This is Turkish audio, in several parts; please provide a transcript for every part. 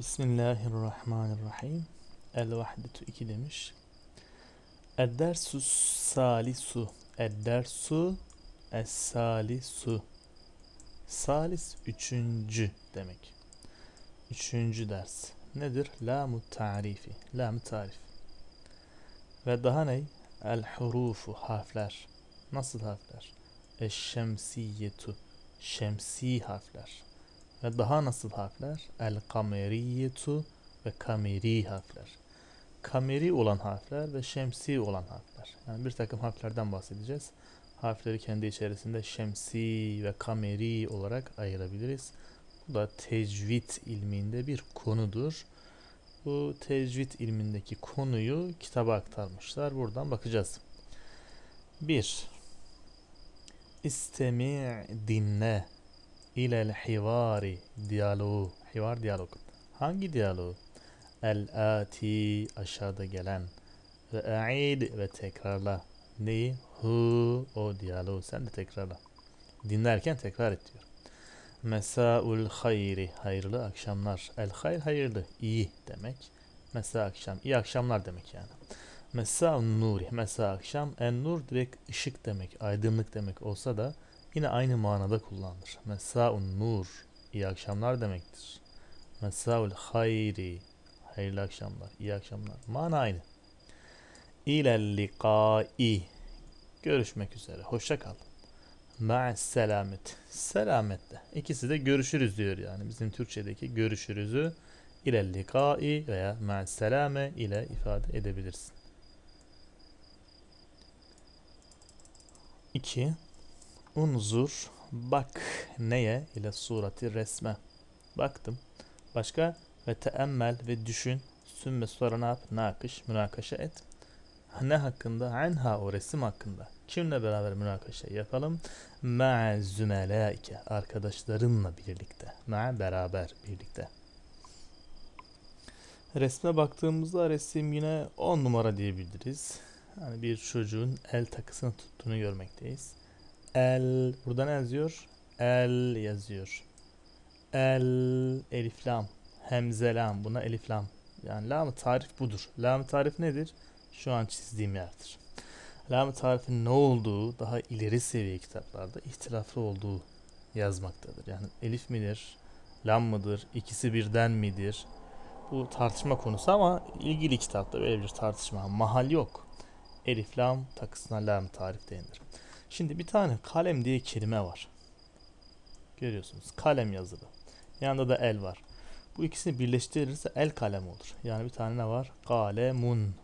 Bismillahirrahmanirrahim. El vahdetu 2 demiş. Eddersu salisu. Eddersu es salisu. Salis üçüncü demek. Üçüncü ders. Nedir? Lamu tarifi. Lamu tarif. Ve daha ne? El hurufu harfler. Nasıl harfler? Şemsiyetu Şemsi harfler. Ve daha nasıl harfler? El kameriyetu ve kameri harfler. Kameri olan harfler ve şemsi olan harfler. Yani bir takım harflerden bahsedeceğiz. Harfleri kendi içerisinde şemsi ve kameri olarak ayırabiliriz. Bu da tecvid ilminde bir konudur. Bu tecvid ilmindeki konuyu kitaba aktarmışlar. Buradan bakacağız. 1. İstemi dinle ilel hivari diyaloğu. Hivar diyalog. Hangi diyaloğu? El ati aşağıda gelen ve a'id ve tekrarla. Neyi? Hu o diyaloğu. Sen de tekrarla. Dinlerken tekrar et diyor. Mesaul hayri. Hayırlı akşamlar. El hayr hayırlı. iyi demek. Mesa akşam. iyi akşamlar demek yani. Mesa nuri. Mesa akşam. En nur direkt ışık demek. Aydınlık demek olsa da yine aynı manada kullanılır. Mesaun nur iyi akşamlar demektir. Mesaul hayri hayırlı akşamlar, iyi akşamlar. Mana aynı. İlel görüşmek üzere. Hoşça kal. Ma'as selamet. Selamette. İkisi de görüşürüz diyor yani. Bizim Türkçedeki görüşürüzü ile likai veya ma'as selame ile ifade edebilirsin. 2 Unzur bak neye ile surati resme. Baktım. Başka ve teemmel ve düşün. Sümme sonra ne yap? Nakış, münakaşa et. Ne hakkında? Anha o resim hakkında. Kimle beraber münakaşa yapalım? Ma'a zümelaike. Arkadaşlarınla birlikte. Ma'a beraber birlikte. Resme baktığımızda resim yine 10 numara diyebiliriz. Yani bir çocuğun el takısını tuttuğunu görmekteyiz. El burada ne yazıyor? El yazıyor. El eliflam. Hemzelam. Buna eliflam. Yani lam tarif budur. Lam tarif nedir? Şu an çizdiğim yerdir. Lam tarifin ne olduğu daha ileri seviye kitaplarda ihtilaflı olduğu yazmaktadır. Yani elif midir? Lam mıdır? İkisi birden midir? Bu tartışma konusu ama ilgili kitapta böyle bir tartışma. Mahal yok. Elif lam takısına lam tarif denir. Şimdi bir tane kalem diye kelime var. Görüyorsunuz kalem yazılı. Yanında da el var. Bu ikisini birleştirirse el kalem olur. Yani bir tane ne var? Kalemun.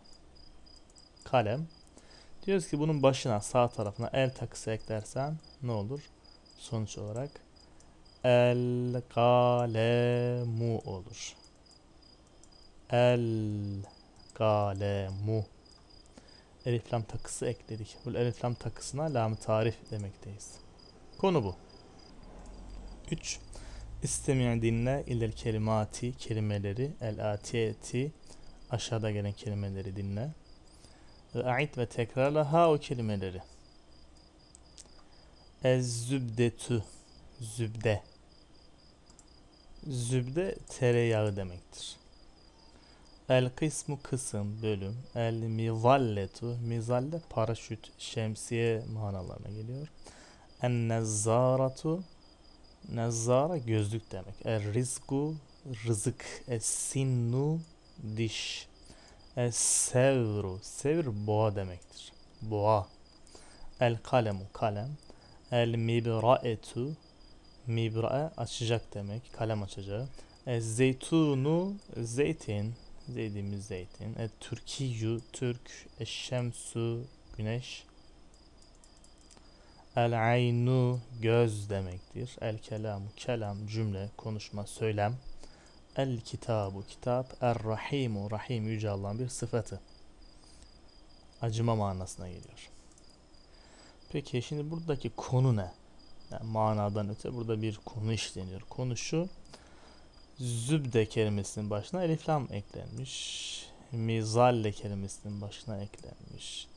Kalem. Diyoruz ki bunun başına sağ tarafına el takısı eklersen ne olur? Sonuç olarak el kalemu olur. El kalemu. Eliflam takısı ekledik. Bu Eliflam takısına lam tarif demekteyiz. Konu bu. 3. İstemeyen dinle ilel kelimati kelimeleri el atiyeti aşağıda gelen kelimeleri dinle. Ve ait ve tekrarla ha o kelimeleri. Ez zübdetü zübde zübde tereyağı demektir. El kısmı kısım bölüm. El mizalletu mizalle paraşüt şemsiye manalarına geliyor. En nezaratu nezara gözlük demek. El rizku rızık. Es sinnu diş. Es sevru sevr boğa demektir. Boğa. El kalemu kalem. El mibraetu mibrae açacak demek. Kalem açacağı. Ez zeytunu zeytin Zeydi'miz zeytin. E, Türkiye, Türk, E Şemsu, güneş. El aynu göz demektir. El kelamu kelam cümle, konuşma, söylem. El kitabu kitap. Er rahimu rahim yüce Allah'ın bir sıfatı. Acıma manasına geliyor. Peki şimdi buradaki konu ne? Yani manadan öte burada bir konu işleniyor. Konu şu zübde kelimesinin başına elif lam eklenmiş. Mizalle kelimesinin başına eklenmiş.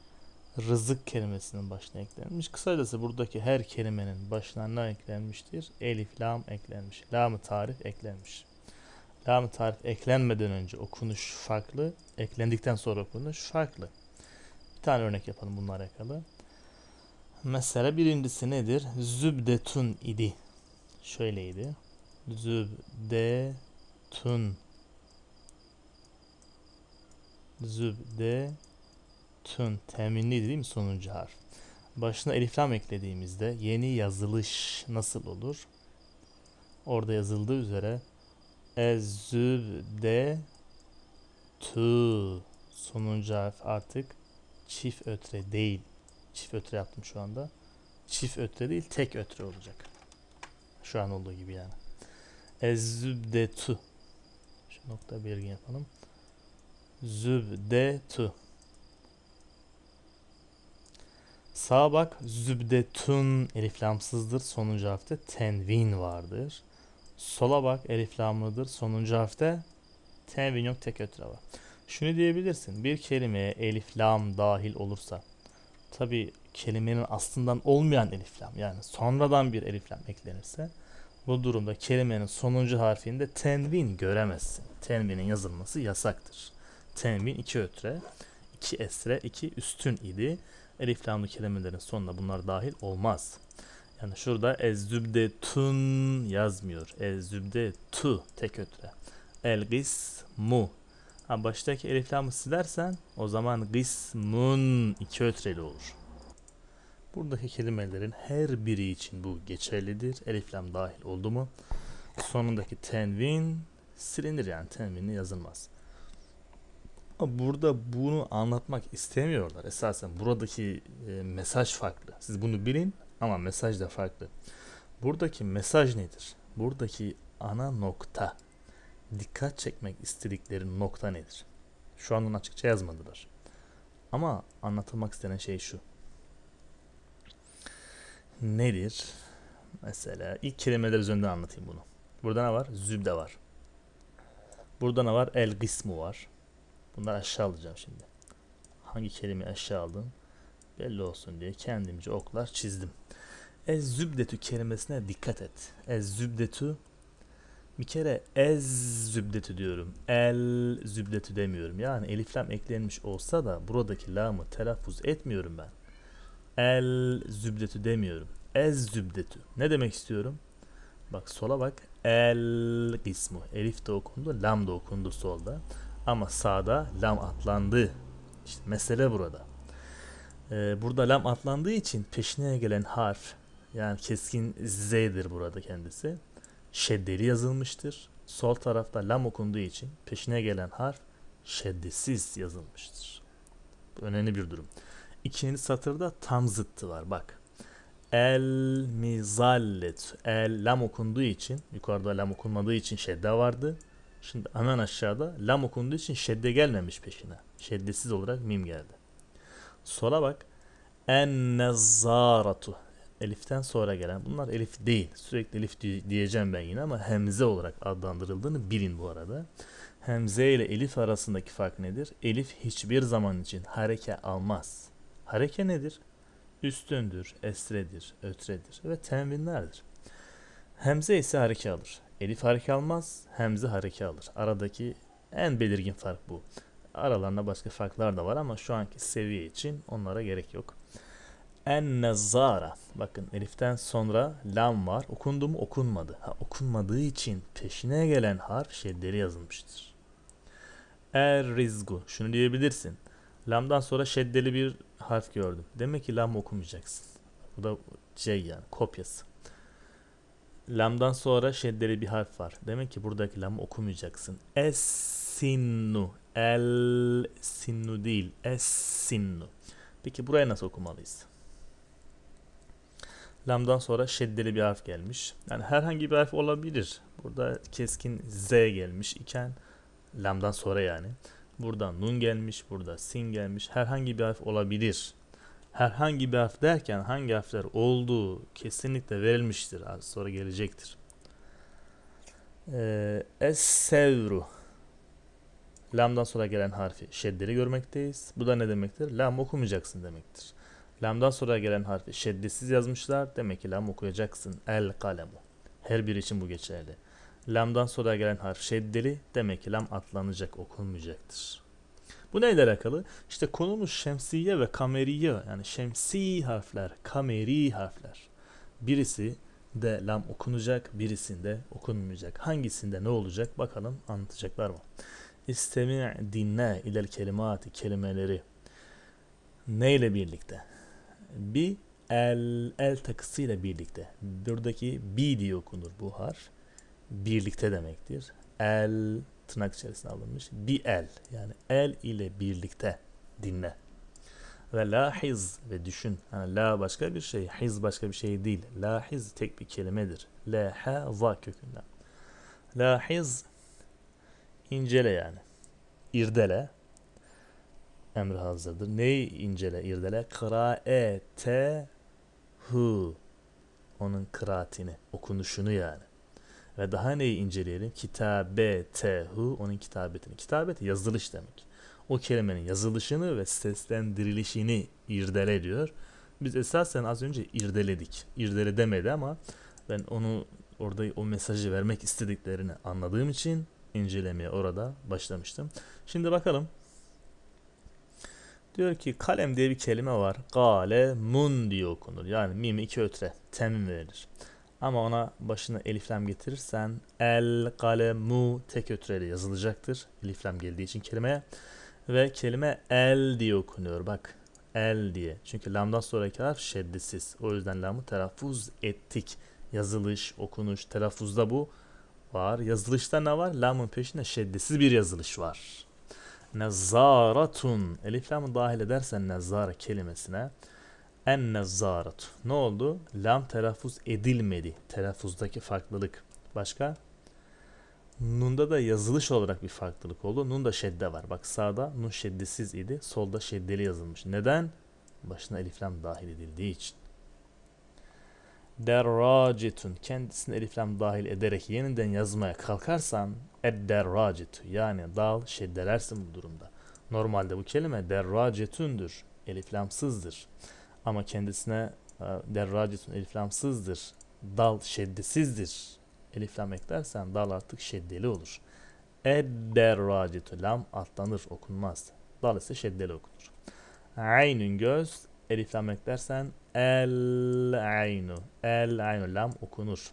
Rızık kelimesinin başına eklenmiş. Kısacası buradaki her kelimenin başına ne eklenmiştir? Elif lam eklenmiş. Lam-ı tarif eklenmiş. Lam-ı tarif eklenmeden önce okunuş farklı. Eklendikten sonra okunuş farklı. Bir tane örnek yapalım bunlara alakalı. Mesela birincisi nedir? Zübdetun idi. Şöyleydi zübdetun zübdetun teminli değil mi sonuncu harf? Başına eliflam eklediğimizde yeni yazılış nasıl olur? Orada yazıldığı üzere ezübde tu sonuncu harf artık çift ötre değil. Çift ötre yaptım şu anda. Çift ötre değil tek ötre olacak. Şu an olduğu gibi yani. Zübdetu. Şu nokta belirgin yapalım. Zübdetu. Sağa bak. Zübdetun eliflamsızdır. Sonuncu harfte tenvin vardır. Sola bak. Eliflamlıdır. Sonuncu harfte tenvin yok. Tek ötre var. Şunu diyebilirsin. Bir kelimeye eliflam dahil olursa tabi kelimenin aslından olmayan eliflam yani sonradan bir eliflam eklenirse bu durumda kelimenin sonuncu harfinde tenvin göremezsin. Tenvinin yazılması yasaktır. Tenvin iki ötre, iki esre, iki üstün idi. Elif lamlı kelimelerin sonunda bunlar dahil olmaz. Yani şurada 'ezübde tun yazmıyor. 'ezübde tu tek ötre. Elgis mu. Ha baştaki elif lamı silersen o zaman 'gismun' iki ötreli olur. Buradaki kelimelerin her biri için bu geçerlidir. Elif dahil oldu mu? Sonundaki tenvin silinir yani tenvinle yazılmaz. Ama burada bunu anlatmak istemiyorlar. Esasen buradaki e, mesaj farklı. Siz bunu bilin ama mesaj da farklı. Buradaki mesaj nedir? Buradaki ana nokta. Dikkat çekmek istedikleri nokta nedir? Şu an onu açıkça yazmadılar. Ama anlatılmak istenen şey şu nedir? Mesela ilk kelimeler üzerinde anlatayım bunu. Burada ne var? Zübde var. Burada ne var? El gısmı var. Bunları aşağı alacağım şimdi. Hangi kelime aşağı aldım? Belli olsun diye kendimce oklar çizdim. Ez zübdetü kelimesine dikkat et. Ez zübdetü bir kere ez zübdetü diyorum. El zübdetü demiyorum. Yani eliflem eklenmiş olsa da buradaki lamı telaffuz etmiyorum ben. El zübdetü demiyorum. Ez zübdetü. Ne demek istiyorum? Bak sola bak. El kısmı. Elif de okundu, lam da okundu solda. Ama sağda lam atlandı. İşte mesele burada. Ee, burada lam atlandığı için peşine gelen harf yani keskin z'dir burada kendisi. Şeddeli yazılmıştır. Sol tarafta lam okunduğu için peşine gelen harf şeddesiz yazılmıştır. Bu önemli bir durum ikinci satırda tam zıttı var bak. El mizallet. El lam okunduğu için yukarıda lam okunmadığı için şedde vardı. Şimdi hemen aşağıda lam okunduğu için şedde gelmemiş peşine. Şeddesiz olarak mim geldi. Sola bak. En nezaratu. Elif'ten sonra gelen bunlar elif değil. Sürekli elif diyeceğim ben yine ama hemze olarak adlandırıldığını bilin bu arada. Hemze ile elif arasındaki fark nedir? Elif hiçbir zaman için hareke almaz. Hareke nedir? Üstündür, esredir, ötredir ve tenvinlerdir. Hemze ise hareke alır. Elif hareke almaz, hemze hareke alır. Aradaki en belirgin fark bu. Aralarında başka farklar da var ama şu anki seviye için onlara gerek yok. En nazara. Bakın eliften sonra lam var. Okundu mu okunmadı. Ha, okunmadığı için peşine gelen harf şeddeli yazılmıştır. Er rizgu. Şunu diyebilirsin. Lam'dan sonra şeddeli bir harf gördüm. Demek ki lam okumayacaksın. Bu da C şey yani kopyası. Lam'dan sonra şeddeli bir harf var. Demek ki buradaki lam okumayacaksın. Es-sinnu. El-sinnu değil. Es-sinnu. Peki buraya nasıl okumalıyız? Lam'dan sonra şeddeli bir harf gelmiş. Yani herhangi bir harf olabilir. Burada keskin Z gelmiş iken lam'dan sonra yani. Burada nun gelmiş, burada sin gelmiş. Herhangi bir harf olabilir. Herhangi bir harf derken hangi harfler olduğu kesinlikle verilmiştir. Az sonra gelecektir. Ee, Es-sevru. Lamdan sonra gelen harfi şeddeli görmekteyiz. Bu da ne demektir? Lam okumayacaksın demektir. Lamdan sonra gelen harfi şeddesiz yazmışlar. Demek ki lam okuyacaksın. El kalemu. Her bir için bu geçerli. Lam'dan sonra gelen harf şeddeli demek ki lam atlanacak okunmayacaktır. Bu neyle alakalı? İşte konumuz şemsiye ve kameriye yani şemsi harfler, kameri harfler. Birisi de lam okunacak, birisinde okunmayacak. Hangisinde ne olacak bakalım anlatacaklar mı? İstemi dinle ilel kelimati kelimeleri neyle birlikte? Bi el el takısıyla birlikte. Buradaki bi diye okunur bu harf birlikte demektir. El tırnak içerisine alınmış. Bi el yani el ile birlikte dinle. Ve lahiz ve düşün. Yani la başka bir şey, hiz başka bir şey değil. Lahiz tek bir kelimedir. La ha za kökünden. Lahiz incele yani. İrdele emri hazırdır. Neyi incele, irdele? Kıraete hu. Onun kıraatini, okunuşunu yani ve daha neyi inceleyelim? Kitabetehu, onun kitabetini. Kitabet yazılış demek. O kelimenin yazılışını ve seslendirilişini irdele diyor. Biz esasen az önce irdeledik. İrdele demedi ama ben onu orada o mesajı vermek istediklerini anladığım için incelemeye orada başlamıştım. Şimdi bakalım. Diyor ki kalem diye bir kelime var. Kale mun diye okunur. Yani mim iki ötre. Tem verir. Ama ona başına eliflem getirirsen el kalemu tek ötürüyle yazılacaktır. Eliflem geldiği için kelimeye. Ve kelime el diye okunuyor. Bak el diye. Çünkü lamdan sonraki harf şeddesiz. O yüzden lamı telaffuz ettik. Yazılış, okunuş, telaffuzda bu var. Yazılışta ne var? Lamın peşinde şeddesiz bir yazılış var. Nezaratun. Elif dahil edersen nezara kelimesine en zarat. Ne oldu? Lam telaffuz edilmedi. Telaffuzdaki farklılık. Başka? Nunda da yazılış olarak bir farklılık oldu. Nun da şedde var. Bak sağda nun şeddesiz idi. Solda şeddeli yazılmış. Neden? Başına eliflam dahil edildiği için. Derracetun. kendisini eliflam dahil ederek yeniden yazmaya kalkarsan edderracetu. Yani dal şeddelersin bu durumda. Normalde bu kelime derracetündür. Eliflamsızdır. Ama kendisine e, derracetun eliflamsızdır. Dal şeddisizdir. Eliflam eklersen dal artık şeddeli olur. Edderracetu lam atlanır okunmaz. Dal ise şeddeli okunur. Aynün göz eliflam eklersen el aynu. El aynu lam okunur.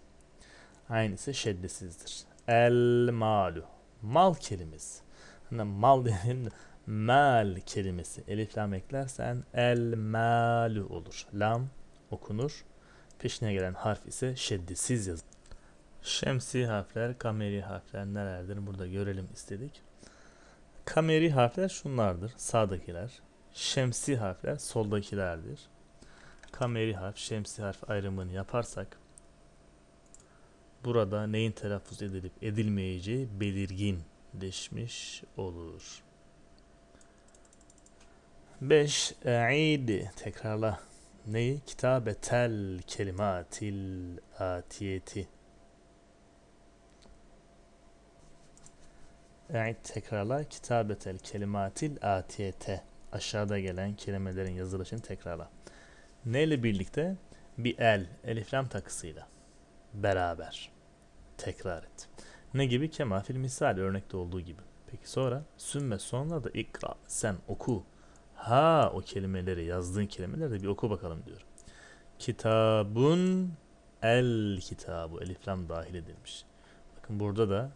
Aynı ise şeddisizdir. El malu. Mal kelimesi mal dedim de mel kelimesi. Elif lam eklersen el malu olur. Lam okunur. Peşine gelen harf ise şeddisiz yazılır. Şemsi harfler, kameri harfler nelerdir burada görelim istedik. Kameri harfler şunlardır. Sağdakiler. Şemsi harfler soldakilerdir. Kameri harf, şemsi harf ayrımını yaparsak burada neyin telaffuz edilip edilmeyeceği belirgin değişmiş olur. 5. E'idi. Tekrarla. Neyi? Kitabetel kelimatil atiyeti. E'id tekrarla. Kitabetel kelimatil atiyete. Aşağıda gelen kelimelerin yazılışını tekrarla. Neyle birlikte? Bir el. Eliflam takısıyla. Beraber. Tekrar et. Ne gibi? kemafil fil misali örnekte olduğu gibi. Peki sonra sümme sonra da ikra sen oku. Ha o kelimeleri yazdığın kelimeleri de bir oku bakalım diyor. Kitabun el kitabı eliflam dahil edilmiş. Bakın burada da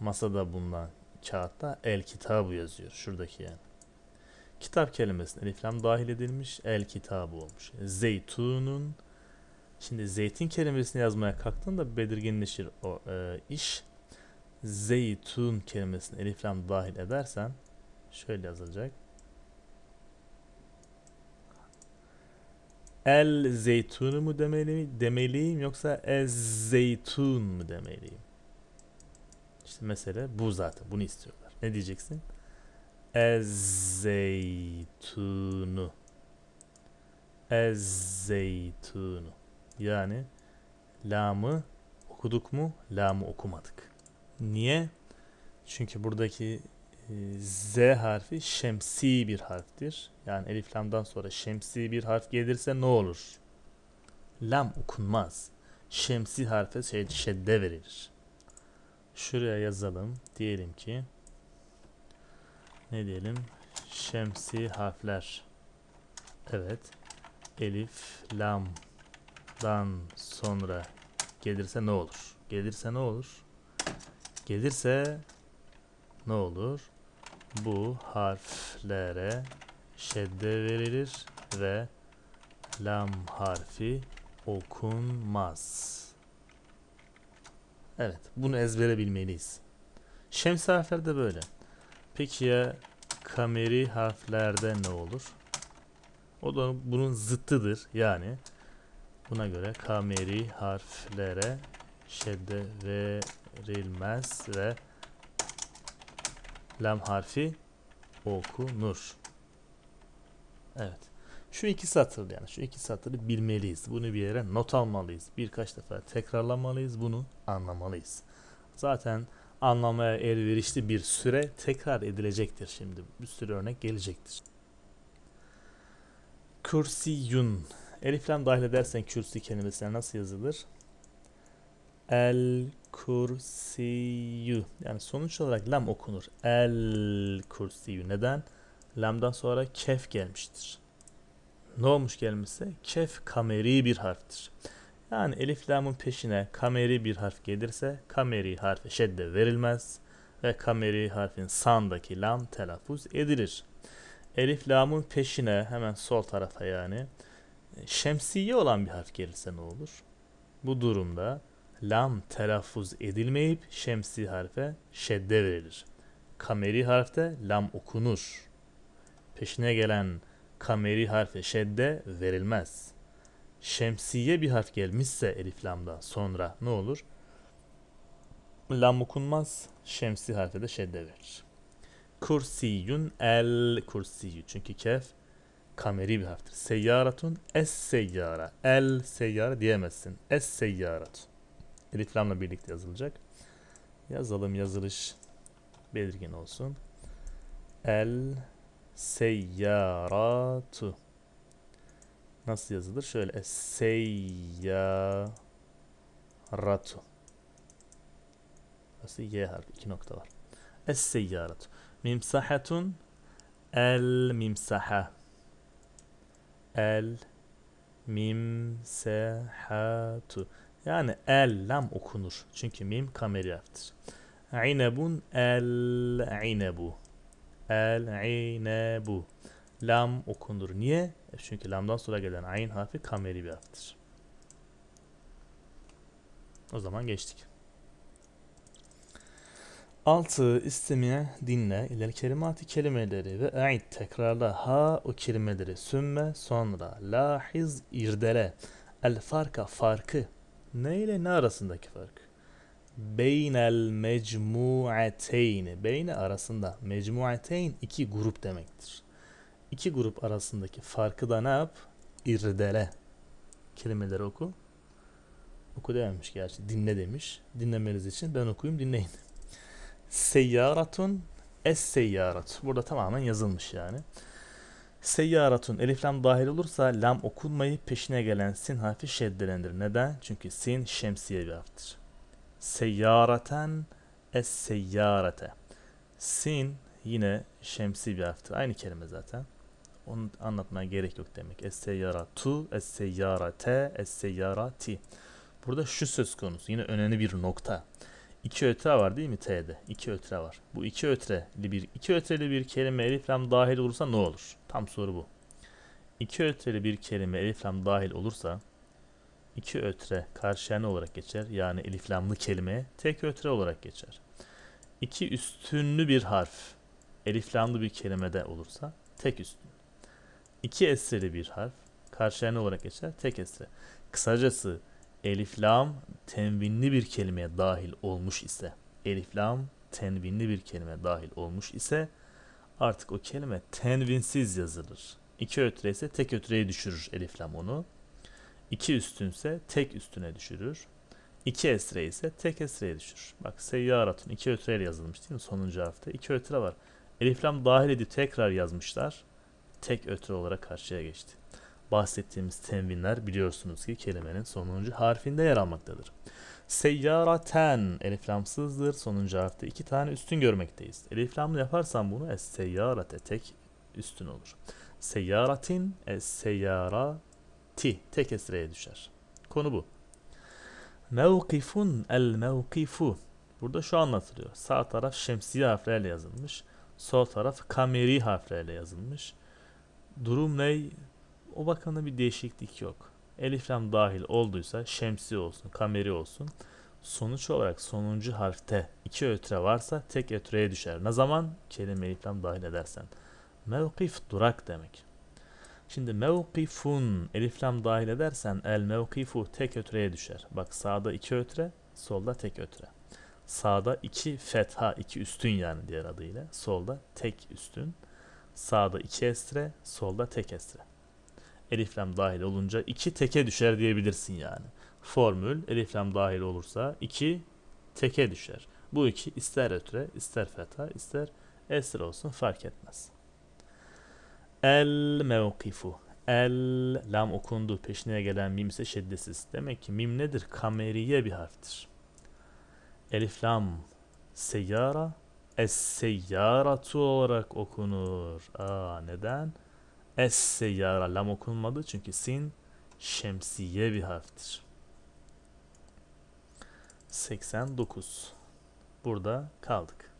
masada bulunan kağıtta el kitabı yazıyor. Şuradaki yani. Kitap kelimesine eliflam dahil edilmiş. El kitabı olmuş. Zeytunun Şimdi zeytin kelimesini yazmaya kalktığında belirginleşir o e, iş zeytun kelimesini eliflam dahil edersen şöyle yazılacak. El zeytunu mu demeliyim, demeliyim yoksa ez zeytun mu demeliyim? İşte mesele bu zaten. Bunu istiyorlar. Ne diyeceksin? Ez zeytunu. Ez zeytunu. Yani lamı okuduk mu? Lamı okumadık. Niye? Çünkü buradaki e, Z harfi şemsi bir harftir. Yani elif lamdan sonra şemsi bir harf gelirse ne olur? Lam okunmaz. Şemsi harfe şey, şedde verilir. Şuraya yazalım. Diyelim ki ne diyelim? Şemsi harfler. Evet. Elif lamdan sonra gelirse ne olur? Gelirse ne olur? gelirse ne olur? Bu harflere şedde verilir ve lam harfi okunmaz. Evet, bunu ezbere bilmeliyiz. Şems de böyle. Peki ya kameri harflerde ne olur? O da bunun zıttıdır. Yani buna göre kameri harflere şedde ve verilmez ve lam harfi okunur. Evet. Şu iki satır yani şu iki satırı bilmeliyiz. Bunu bir yere not almalıyız. Birkaç defa tekrarlamalıyız. Bunu anlamalıyız. Zaten anlamaya elverişli bir süre tekrar edilecektir şimdi. Bir sürü örnek gelecektir. Kürsiyun. Elif lam dahil edersen kürsi kelimesine nasıl yazılır? El kursiyu Yani sonuç olarak lam okunur. El kursiyu Neden? Lamdan sonra kef gelmiştir. Ne olmuş gelmişse? Kef kameri bir harftir. Yani elif lamın peşine kameri bir harf gelirse kameri harfi şedde verilmez ve kameri harfin sandaki lam telaffuz edilir. Elif lamın peşine hemen sol tarafa yani şemsiye olan bir harf gelirse ne olur? Bu durumda lam telaffuz edilmeyip şemsi harfe şedde verilir. Kameri harfte lam okunur. Peşine gelen kameri harfe şedde verilmez. Şemsiye bir harf gelmişse elif lamdan sonra ne olur? Lam okunmaz, şemsi harfe de şedde verir. Kursiyun el kursiyu Çünkü kef kameri bir harftir. Seyyaratun es seyyara. El seyyara diyemezsin. Es seyyaratun reklamla birlikte yazılacak. Yazalım yazılış belirgin olsun. El seyyaratu nasıl yazılır? Şöyle seyyaratu Burası Y harfi. iki nokta var. Es-seyyaratu. Mimsahatun el mimsaha. El mimsahatu. Yani el lam okunur. Çünkü mim kameri harftir. İnebun el inebu. El inebu. Lam okunur. Niye? E, çünkü lamdan sonra gelen ayn harfi kameri bir harftir. O zaman geçtik. Altı istemeye dinle. İler kelimati kelimeleri ve e'id tekrarla ha o kelimeleri. Sümme sonra. Lahiz irdele. El farka farkı. Ne ile ne arasındaki fark? Beynel mecmuateyni. Beyne arasında. Mecmuateyn iki grup demektir. İki grup arasındaki farkı da ne yap? İrdele. Kelimeleri oku. Oku dememiş gerçi. Dinle demiş. Dinlemeniz için ben okuyayım dinleyin. Seyyaratun es seyyarat. Burada tamamen yazılmış yani. Seyyaratun eliflam dahil olursa lam okunmayı peşine gelen sin harfi şeddelendir. Neden? Çünkü sin şemsiye bir harftir. Seyyaraten es seyyarate. Sin yine şemsi bir harftir. Aynı kelime zaten. Onu anlatmaya gerek yok demek. Es seyyaratu, es seyyarate, es seyyarati. Burada şu söz konusu. Yine önemli bir nokta. 2 ötre var değil mi T'de? 2 ötre var. Bu 2 ötreli bir 2 ötreli bir kelime elif lam dahil olursa ne olur? Tam soru bu. 2 ötreli bir kelime elif lam dahil olursa 2 ötre karşıya ne olarak geçer? Yani elif lamlı kelime tek ötre olarak geçer. 2 üstünlü bir harf elif lamlı bir kelimede olursa tek üstün. 2 esreli bir harf karşıya ne olarak geçer? Tek esre. Kısacası elif lam tenvinli bir kelimeye dahil olmuş ise elif lam tenvinli bir kelime dahil olmuş ise artık o kelime tenvinsiz yazılır. İki ötre ise tek ötreye düşürür elif lam onu. İki üstünse tek üstüne düşürür. İki esre ise tek esreye düşür. Bak seyyaratun iki ötreyle yazılmış değil mi? Sonuncu harfte iki ötre var. Elif lam dahil edip tekrar yazmışlar. Tek ötre olarak karşıya geçti bahsettiğimiz tenvinler biliyorsunuz ki kelimenin sonuncu harfinde yer almaktadır. Seyyaraten eliflamsızdır. Sonuncu harfte iki tane üstün görmekteyiz. Eliflamlı yaparsan bunu es seyyarate tek üstün olur. Seyyaratin es seyyarati tek esreye düşer. Konu bu. Mevkifun el mevkifu. Burada şu anlatılıyor. Sağ taraf şemsiye harflerle yazılmış. Sol taraf kameri harflerle yazılmış. Durum ney? O bakımda bir değişiklik yok. Eliflam dahil olduysa şemsi olsun, kameri olsun. Sonuç olarak sonuncu harfte iki ötre varsa tek ötreye düşer. Ne zaman? Kelime Eliflam dahil edersen. Mevkif durak demek. Şimdi mevkifun Eliflam dahil edersen el mevkifu tek ötreye düşer. Bak sağda iki ötre, solda tek ötre. Sağda iki fetha, iki üstün yani diğer adıyla. Solda tek üstün. Sağda iki estre, solda tek estre eliflem dahil olunca 2 teke düşer diyebilirsin yani. Formül eliflem dahil olursa 2 teke düşer. Bu iki ister ötre, ister feta, ister esir olsun fark etmez. El mevkifu. El lam okundu. Peşine gelen mim ise şiddesiz. Demek ki mim nedir? Kameriye bir harftir. Elif lam seyyara. Es seyyaratu olarak okunur. Aa neden? Neden? Es seyyara lam okunmadı çünkü sin şemsiye bir harftir. 89. Burada kaldık.